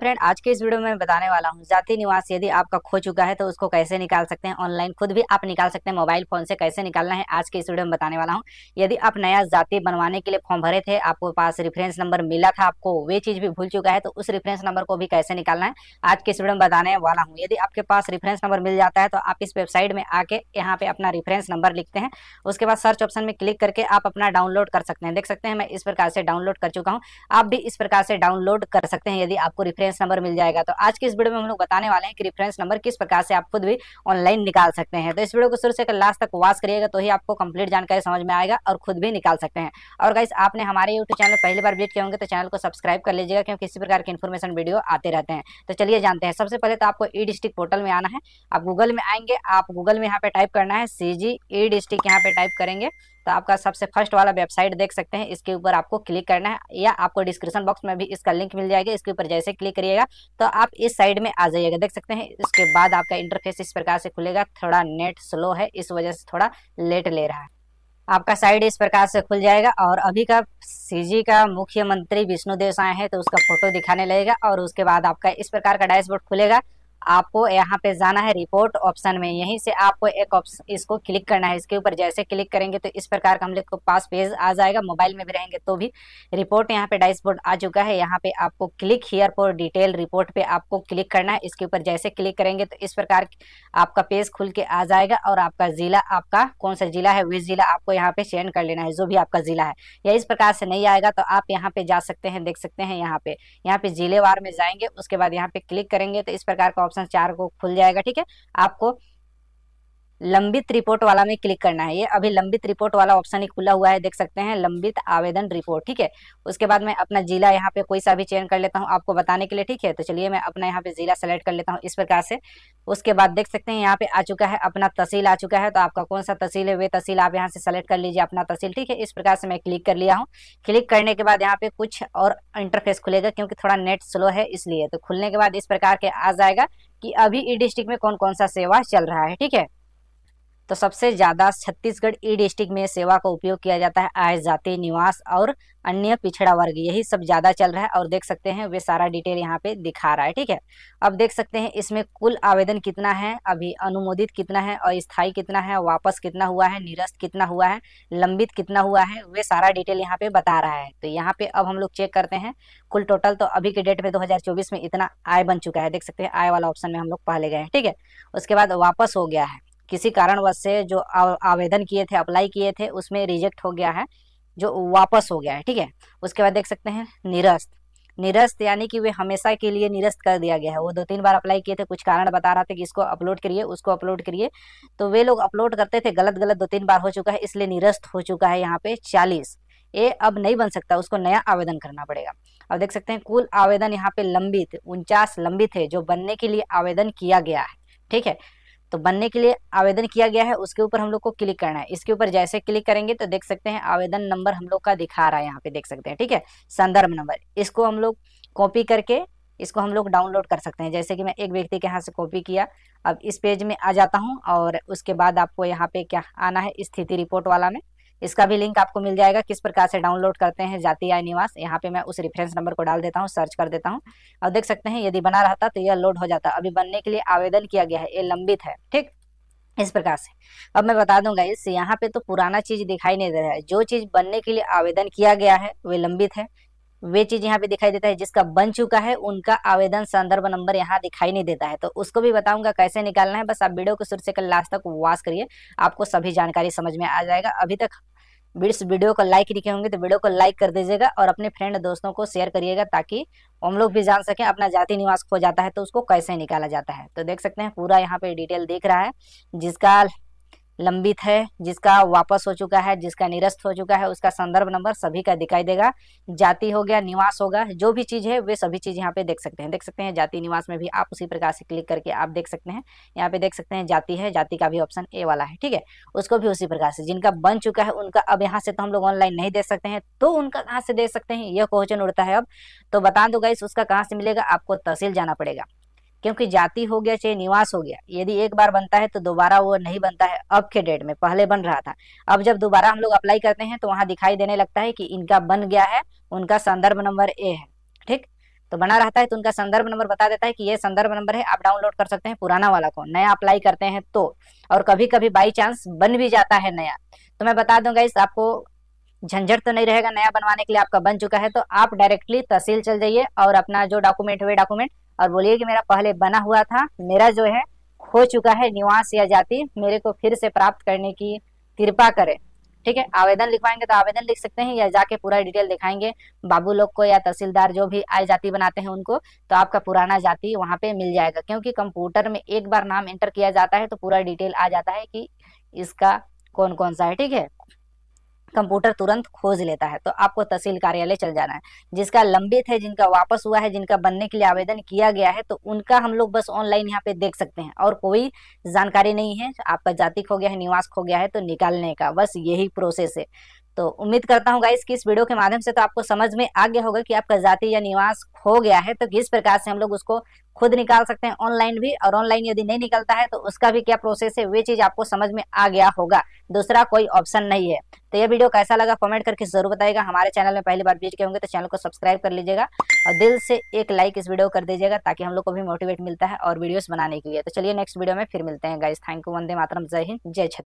friend आज के इस वीडियो में बताने वाला हूँ जाति निवास यदि आपका खो चुका है तो उसको कैसे निकाल सकते हैं ऑनलाइन खुद भी आप निकाल सकते हैं मोबाइल फोन से कैसे निकालना है आज के इस वीडियो में बताने वाला हूँ यदि आप नया जाति बनवाने के लिए फॉर्म भरे थे आपको पास रेफरेंस नंबर मिला था आपको वे चीज भी भूल चुका है तो उस रेफरेंस नंबर को भी कैसे निकालना है आज के इस वीडियो में बताने वाला हूँ यदि आपके पास रेफरेंस नंबर मिल जाता है तो आप इस वेबसाइट में आके यहाँ पे अपना रेफरेंस नंबर लिखते हैं उसके बाद सर्च ऑप्शन में क्लिक करके आप अपना डाउनलोड कर सकते हैं देख सकते हैं मैं इस प्रकार से डाउनलोड कर चुका हूँ आप भी इस प्रकार से डाउनलोड कर सकते हैं यदि आपको रिफरेंस रेफरेंस नंबर मिल जाएगा तो आज के इस वीडियो में हम लोग बताने वाले हैं कि रेफरेंस नंबर किस प्रकार से आप खुद भी ऑनलाइन निकाल सकते हैं तो इस वीडियो को शुरू से कर लास्ट तक वॉच करिएगा तो ही आपको कंप्लीट जानकारी समझ में आएगा और खुद भी निकाल सकते हैं और गाइस आपने हमारे यूट्यूब चैनल पहली बार विजिट किए होंगे तो चैनल को सब्सक्राइब कर लीजिएगा क्योंकि किसी प्रकार के इन्फॉर्मेशन वीडियो आते रहते हैं तो चलिए जानते हैं सबसे पहले तो आपको ई डिस्ट्रिक्ट पोर्टल में आना है आप गूगल में आएंगे आप गूगल में यहाँ पे टाइप करना है सी जी ई डिस्ट्रिक्ट यहाँ पे टाइप करेंगे तो आपका सबसे फर्स्ट वाला वेबसाइट देख सकते हैं इसके ऊपर आपको क्लिक करना है या आपको डिस्क्रिप्शन बॉक्स में भी इसका लिंक मिल जाएगा इसके ऊपर जैसे क्लिक करिएगा तो आप इस साइड में आ जाइएगा देख सकते हैं इसके बाद आपका इंटरफेस इस प्रकार से खुलेगा थोड़ा नेट स्लो है इस वजह से थोड़ा लेट ले रहा है आपका साइड इस प्रकार से खुल जाएगा और अभी का सीजी का मुख्यमंत्री विष्णु देव आए हैं तो उसका फोटो दिखाने लगेगा और उसके बाद आपका इस प्रकार का डैशबोर्ड खुलेगा आपको यहाँ पे जाना है रिपोर्ट ऑप्शन में यहीं से आपको एक ऑप्शन इसको क्लिक करना है इसके ऊपर जैसे क्लिक करेंगे तो इस प्रकार का हम लोग को पास पेज आ जाएगा मोबाइल में भी रहेंगे तो भी रिपोर्ट यहाँ पे डैशबोर्ड आ चुका है यहाँ पे आपको click here for detail report पे आपको क्लिक करना है इसके ऊपर जैसे क्लिक करेंगे तो इस प्रकार आपका पेज खुल के आ जाएगा और आपका जिला आपका कौन सा जिला है वे जिला आपको यहाँ पे चेंज कर लेना है जो भी आपका जिला है या इस प्रकार से नहीं आएगा तो आप यहाँ पे जा सकते हैं देख सकते हैं यहाँ पे यहाँ पे जिलेवार में जाएंगे उसके बाद यहाँ पे क्लिक करेंगे तो इस प्रकार का ऑप्शन ऑप्शन चार को खुल जाएगा ठीक है आपको लंबित रिपोर्ट वाला में क्लिक करना है ये अभी लंबित रिपोर्ट वाला ऑप्शन ही खुला हुआ है देख सकते हैं लंबित आवेदन रिपोर्ट ठीक है उसके बाद मैं अपना जिला यहाँ पे कोई सा भी चयन कर लेता हूँ आपको बताने के लिए ठीक है तो चलिए मैं अपना यहाँ पे जिला सेलेक्ट कर लेता हूँ इस प्रकार से उसके बाद देख सकते हैं यहाँ पे आ चुका है अपना तहसील आ चुका है तो आपका कौन सा तहसील है वे तहसील आप यहाँ से सेलेक्ट कर लीजिए अपना तहसील ठीक है इस प्रकार से मैं क्लिक कर लिया हूँ क्लिक करने के बाद यहाँ पे कुछ और इंटरफेस खुलेगा क्योंकि थोड़ा नेट स्लो है इसलिए तो खुलने के बाद इस प्रकार के आ जाएगा कि अभी ई डिस्ट्रिक्ट में कौन कौन सा सेवा चल रहा है ठीक है तो सबसे ज़्यादा छत्तीसगढ़ ई डिस्ट्रिक्ट में सेवा का उपयोग किया जाता है आय जाति निवास और अन्य पिछड़ा वर्ग यही सब ज़्यादा चल रहा है और देख सकते हैं वे सारा डिटेल यहाँ पे दिखा रहा है ठीक है अब देख सकते हैं इसमें कुल आवेदन कितना है अभी अनुमोदित कितना है और स्थायी कितना है वापस कितना हुआ है निरस्त कितना हुआ है लंबित कितना हुआ है वे सारा डिटेल यहाँ पे बता रहा है तो यहाँ पे अब हम लोग चेक करते हैं कुल टोटल तो अभी के डेट में दो में इतना आय बन चुका है देख सकते हैं आय वाला ऑप्शन में हम लोग पहले गए ठीक है उसके बाद वापस हो गया है किसी कारणवश से जो आवेदन किए थे अप्लाई किए थे उसमें रिजेक्ट हो गया है जो वापस हो गया है ठीक है उसके बाद देख सकते हैं निरस्त निरस्त यानी कि वे हमेशा के लिए निरस्त कर दिया गया है वो दो तीन बार अप्लाई किए थे कुछ कारण बता रहा था कि इसको अपलोड करिए उसको अपलोड करिए तो वे लोग अपलोड करते थे गलत गलत दो तीन बार हो चुका है इसलिए निरस्त हो चुका है यहाँ पे चालीस ये अब नहीं बन सकता उसको नया आवेदन करना पड़ेगा अब देख सकते हैं कुल आवेदन यहाँ पे लंबित उनचास लंबित है जो बनने के लिए आवेदन किया गया है ठीक है तो बनने के लिए आवेदन किया गया है उसके ऊपर हम लोग को क्लिक करना है इसके ऊपर जैसे क्लिक करेंगे तो देख सकते हैं आवेदन नंबर हम लोग का दिखा रहा है यहाँ पे देख सकते हैं ठीक है संदर्भ नंबर इसको हम लोग कॉपी करके इसको हम लोग डाउनलोड कर सकते हैं जैसे कि मैं एक व्यक्ति के यहाँ से कॉपी किया अब इस पेज में आ जाता हूँ और उसके बाद आपको यहाँ पे क्या आना है स्थिति रिपोर्ट वाला में इसका भी लिंक आपको मिल जाएगा किस प्रकार से डाउनलोड करते हैं जाति आय निवास यहाँ पे मैं उस रेफरेंस नंबर को डाल देता हूँ सर्च कर देता हूँ अब देख सकते हैं यदि बना रहता तो यह लोड हो जाता अभी बनने के लिए आवेदन किया गया है ये लंबित है ठीक इस प्रकार से अब मैं बता दूंगा इस यहाँ पे तो पुराना चीज दिखाई नहीं दे रहा है जो चीज बनने के लिए आवेदन किया गया है वे लंबित है वे चीज यहाँ पे दिखाई देता है जिसका बन चुका है उनका आवेदन संदर्भ नंबर यहाँ दिखाई नहीं देता है तो उसको भी बताऊंगा कैसे निकालना है बस आप वीडियो को शुरू से कल लास्ट तक वास करिए आपको सभी जानकारी समझ में आ जाएगा अभी तक इस वीडियो को लाइक लिखे होंगे तो वीडियो को लाइक कर दीजिएगा और अपने फ्रेंड दोस्तों को शेयर करिएगा ताकि हम लोग भी जान सकें अपना जाति निवास खो जाता है तो उसको कैसे निकाला जाता है तो देख सकते हैं पूरा यहाँ पे डिटेल देख रहा है जिसका लंबित है जिसका वापस हो चुका है जिसका निरस्त हो चुका है उसका संदर्भ नंबर सभी का दिखाई देगा जाति हो गया निवास होगा जो भी चीज है वे सभी चीज यहाँ पे देख सकते हैं देख सकते हैं जाति निवास में भी आप उसी प्रकार से क्लिक करके आप देख सकते हैं यहाँ पे देख सकते हैं जाति है जाति का भी ऑप्शन ए वाला है ठीक है उसको भी उसी प्रकार से जिनका बन चुका है उनका अब यहाँ से तो हम लोग ऑनलाइन नहीं देख सकते हैं तो उनका कहाँ से दे सकते हैं यह क्वेश्चन उड़ता है अब तो बता दो गाइस उसका कहाँ से मिलेगा आपको तहसील जाना पड़ेगा क्योंकि जाति हो गया चाहे निवास हो गया यदि एक बार बनता है तो दोबारा वो नहीं बनता है अब के डेट में पहले बन रहा था अब जब दोबारा हम लोग अप्लाई करते हैं तो वहां दिखाई देने लगता है कि इनका बन गया है उनका संदर्भ नंबर ए है ठीक तो बना रहता है तो उनका संदर्भ नंबर बता देता है कि ये संदर्भ नंबर है आप डाउनलोड कर सकते हैं पुराना वाला को नया अप्लाई करते हैं तो और कभी कभी बाई चांस बन भी जाता है नया तो मैं बता दूंगा इस आपको झंझट तो नहीं रहेगा नया बनवाने के लिए आपका बन चुका है तो आप डायरेक्टली तहसील चल जाइए और अपना जो डॉक्यूमेंट हुए डॉक्यूमेंट और बोलिए कि मेरा पहले बना हुआ था मेरा जो है खो चुका है निवास या जाति मेरे को फिर से प्राप्त करने की कृपा करें ठीक है आवेदन लिखवाएंगे तो आवेदन लिख सकते हैं या जाके पूरा डिटेल दिखाएंगे बाबू लोग को या तहसीलदार जो भी आय जाति बनाते हैं उनको तो आपका पुराना जाति वहाँ पे मिल जाएगा क्योंकि कंप्यूटर में एक बार नाम एंटर किया जाता है तो पूरा डिटेल आ जाता है कि इसका कौन कौन सा है ठीक है कंप्यूटर तुरंत खोज लेता है तो आपको तहसील कार्यालय चल जाना है जिसका लंबित है जिनका वापस हुआ है जिनका बनने के लिए आवेदन किया गया है तो उनका हम लोग बस ऑनलाइन यहाँ पे देख सकते हैं और कोई जानकारी नहीं है आपका जाति खो गया है निवास खो गया है तो निकालने का बस यही प्रोसेस है तो उम्मीद करता हूँ गाइस कि इस वीडियो के माध्यम से तो आपको समझ में आ गया होगा कि आपका जाति या निवास खो गया है तो किस प्रकार से हम लोग उसको खुद निकाल सकते हैं ऑनलाइन भी और ऑनलाइन यदि नहीं निकलता है तो उसका भी क्या प्रोसेस है वे चीज आपको समझ में आ गया होगा दूसरा कोई ऑप्शन नहीं है तो यह वीडियो कैसा लगा कॉमेंट करके जरूर बताएगा हमारे चैनल में पहली बार बीच के होंगे तो चैनल को सब्सक्राइब कर लीजिएगा और दिल से एक लाइक इस वीडियो कर दीजिएगा ताकि हम लोग को भी मोटिवेट मिलता है और वीडियो बनाने के लिए तो चलिए नेक्स्ट वीडियो में फिर मिलते हैं गाइज थैंक यू वंदे मातरम जय हिंद जय छत्तीसगढ़